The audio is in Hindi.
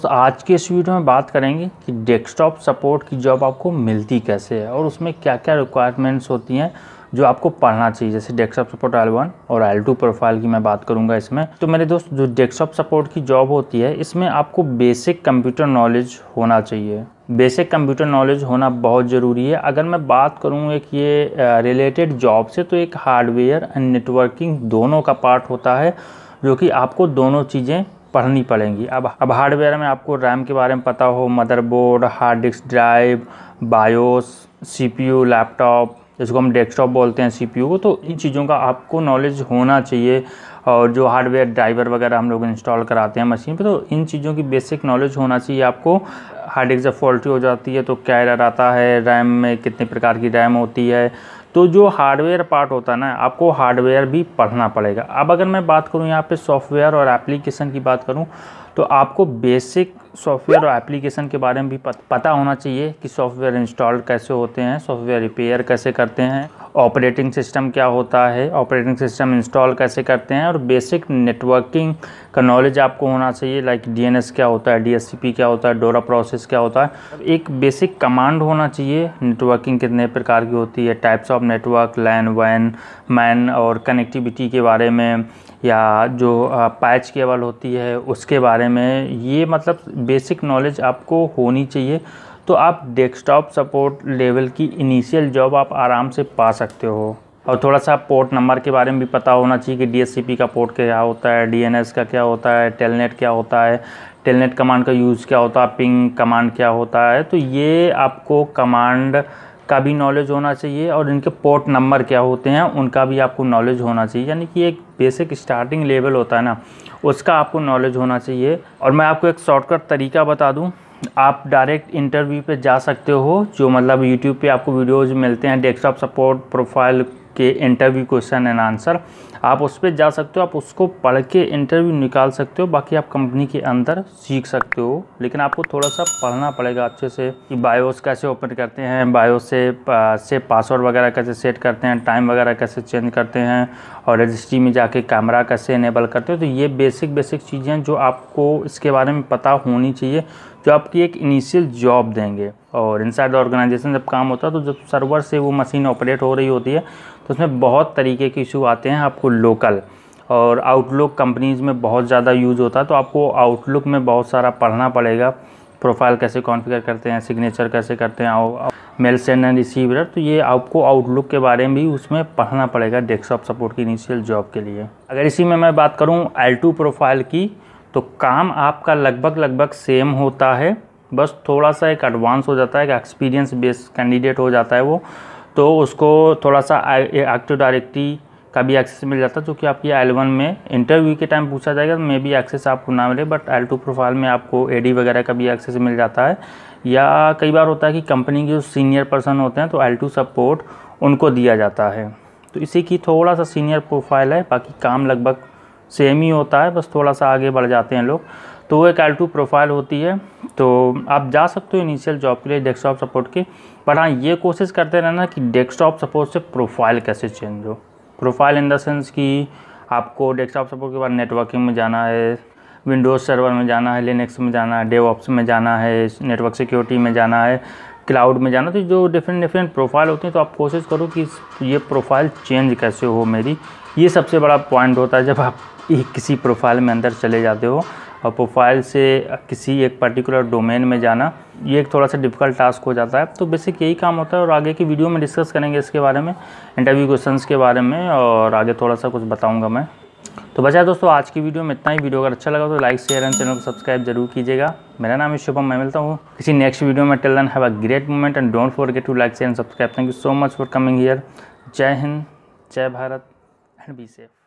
दोस्त आज के इस वीडियो में बात करेंगे कि डेस्कटॉप सपोर्ट की जॉब आपको मिलती कैसे है और उसमें क्या क्या रिक्वायरमेंट्स होती हैं जो आपको पढ़ना चाहिए जैसे डेस्कटॉप सपोर्ट एल वन और एल टू प्रोफाइल की मैं बात करूंगा इसमें तो मेरे दोस्त जो डेस्कटॉप सपोर्ट की जॉब होती है इसमें आपको बेसिक कंप्यूटर नॉलेज होना चाहिए बेसिक कंप्यूटर नॉलेज होना बहुत ज़रूरी है अगर मैं बात करूँ एक ये रिलेटेड जॉब से तो एक हार्डवेयर एंड नेटवर्किंग दोनों का पार्ट होता है जो कि आपको दोनों चीज़ें पढ़नी पड़ेंगी अब अब हार्डवेयर में आपको रैम के बारे में पता हो motherboard hard disk drive BIOS CPU laptop जिसको हम डेस्कटॉप बोलते हैं सीपीयू को तो इन चीज़ों का आपको नॉलेज होना चाहिए और जो हार्डवेयर ड्राइवर वगैरह हम लोग इंस्टॉल कराते हैं मशीन पे तो इन चीज़ों की बेसिक नॉलेज होना चाहिए आपको हार्ड डिस्क जब फॉल्टी हो जाती है तो क्या आता है रैम में कितने प्रकार की रैम होती है तो जो हार्डवेयर पार्ट होता है ना आपको हार्डवेयर भी पढ़ना पड़ेगा अब अगर मैं बात करूँ यहाँ पे सॉफ्टवेयर और एप्लीकेशन की बात करूँ तो आपको बेसिक सॉफ्टवेयर और एप्लीकेशन के बारे में भी पता होना चाहिए कि सॉफ्टवेयर इंस्टॉल कैसे होते हैं सॉफ्टवेयर रिपेयर कैसे करते हैं ऑपरेटिंग सिस्टम क्या होता है ऑपरेटिंग सिस्टम इंस्टॉल कैसे करते हैं और बेसिक नेटवर्किंग का नॉलेज आपको होना चाहिए लाइक डीएनएस क्या होता है डीएससीपी क्या होता है डोरा प्रोसेस क्या होता है एक बेसिक कमांड होना चाहिए नेटवर्किंग कितने प्रकार की होती है टाइप्स ऑफ नेटवर्क लैन वैन मैन और कनेक्टिविटी के बारे में या जो पैच केबल होती है उसके बारे में ये मतलब बेसिक नॉलेज आपको होनी चाहिए तो आप डेस्कटॉप सपोर्ट लेवल की इनिशियल जॉब आप आराम से पा सकते हो और थोड़ा सा पोर्ट नंबर के बारे में भी पता होना चाहिए कि डी का पोर्ट क्या होता है डी का क्या होता है टेलनेट क्या होता है टेलनेट कमांड का यूज़ क्या होता है पिंग कमांड क्या होता है तो ये आपको कमांड का भी नॉलेज होना चाहिए और इनके पोर्ट नंबर क्या होते हैं उनका भी आपको नॉलेज होना चाहिए यानी कि एक बेसिक स्टार्टिंग लेवल होता है ना उसका आपको नॉलेज होना चाहिए और मैं आपको एक शॉर्टकट तरीका बता दूँ आप डायरेक्ट इंटरव्यू पे जा सकते हो जो मतलब यूट्यूब पे आपको वीडियोज़ मिलते हैं डेस्कटॉप सपोर्ट प्रोफाइल के इंटरव्यू क्वेश्चन एंड आंसर आप उस पर जा सकते हो आप उसको पढ़ के इंटरव्यू निकाल सकते हो बाकी आप कंपनी के अंदर सीख सकते हो लेकिन आपको थोड़ा सा पढ़ना पड़ेगा अच्छे से कि बायोस कैसे ओपन करते हैं बायोस से से पासवर्ड वगैरह कैसे सेट करते हैं टाइम वगैरह कैसे चेंज करते हैं और रजिस्ट्री में जाके कैमरा कैसे इनेबल करते हो तो ये बेसिक बेसिक चीज़ें हैं जो आपको इसके बारे में पता होनी चाहिए जो आपकी एक इनिशियल जॉब देंगे और इनसाइड ऑर्गेनाइजेशन जब काम होता है तो जब सर्वर से वो मशीन ऑपरेट हो रही होती है तो उसमें बहुत तरीके के इशू आते हैं आपको लोकल और आउटलुक कंपनीज़ में बहुत ज़्यादा यूज़ होता है तो आपको आउटलुक में बहुत सारा पढ़ना पड़ेगा प्रोफाइल कैसे कॉन्फ़िगर करते हैं सिग्नेचर कैसे करते हैं मेल सेंड रिसीवर तो ये आपको आउटलुक के बारे में भी उसमें पढ़ना पड़ेगा डेस्कटॉप सपोर्ट की इनिशियल जॉब के लिए अगर इसी में मैं बात करूँ एल टू प्रोफाइल की तो काम आपका लगभग लगभग सेम होता है बस थोड़ा सा एक एडवांस हो जाता है एक एक्सपीरियंस बेस्ड कैंडिडेट हो जाता है वो तो उसको थोड़ा सा एक्टिव डायरेक्टरी का भी एक्सेस मिल जाता है जो कि आपकी एल वन में इंटरव्यू के टाइम पूछा जाएगा तो मे बी एक्सेस आपको ना मिले बट एल टू प्रोफाइल में आपको ए डी वगैरह का भी एक्सेस मिल जाता है या कई बार होता है कि कंपनी के जो सीनियर पर्सन होते हैं तो एल टू सपोर्ट उनको दिया जाता है तो इसी की थोड़ा सा सीनियर प्रोफाइल है बाकी काम लगभग सेम ही होता है बस थोड़ा सा आगे बढ़ जाते हैं लोग तो वो एक एल टू प्रोफाइल होती है तो आप जा सकते हो इनिशियल जॉब के लिए डेस्कटॉप सपोर्ट के पर हाँ ये कोशिश करते रहना कि डेस्कटॉप सपोर्ट से प्रोफाइल कैसे चेंज हो प्रोफाइल इन द सेंस कि आपको डेस्कटॉप सपोर्ट के बाद नेटवर्किंग में जाना है विंडोज़ सर्वर में जाना है लिनक्स में जाना है डेवऑप्स में जाना है नेटवर्क सिक्योरिटी में जाना है क्लाउड में जाना तो जो डिफरेंट डिफरेंट प्रोफाइल होती हैं तो आप कोशिश करो कि ये प्रोफाइल चेंज कैसे हो मेरी ये सबसे बड़ा पॉइंट होता है जब आप एक किसी प्रोफाइल में अंदर चले जाते हो और प्रोफाइल से किसी एक पर्टिकुलर डोमेन में जाना ये एक थोड़ा सा डिफ़िकल्ट टास्क हो जाता है तो बेसिक यही काम होता है और आगे की वीडियो में डिस्कस करेंगे इसके बारे में इंटरव्यू क्वेश्चन के बारे में और आगे थोड़ा सा कुछ बताऊँगा मैं तो बचा दोस्तों आज की वीडियो में इतना ही वीडियो अगर अच्छा लगा तो लाइक शेयर एंड चैनल को सब्सक्राइब जरूर कीजिएगा मेरा नाम है शुभम मैं मिलता हूँ किसी नेक्स्ट वीडियो में tell have a great moment and don't for to like share and subscribe thank you so much for coming year जय हिंद जय भारत एंड बी सेफ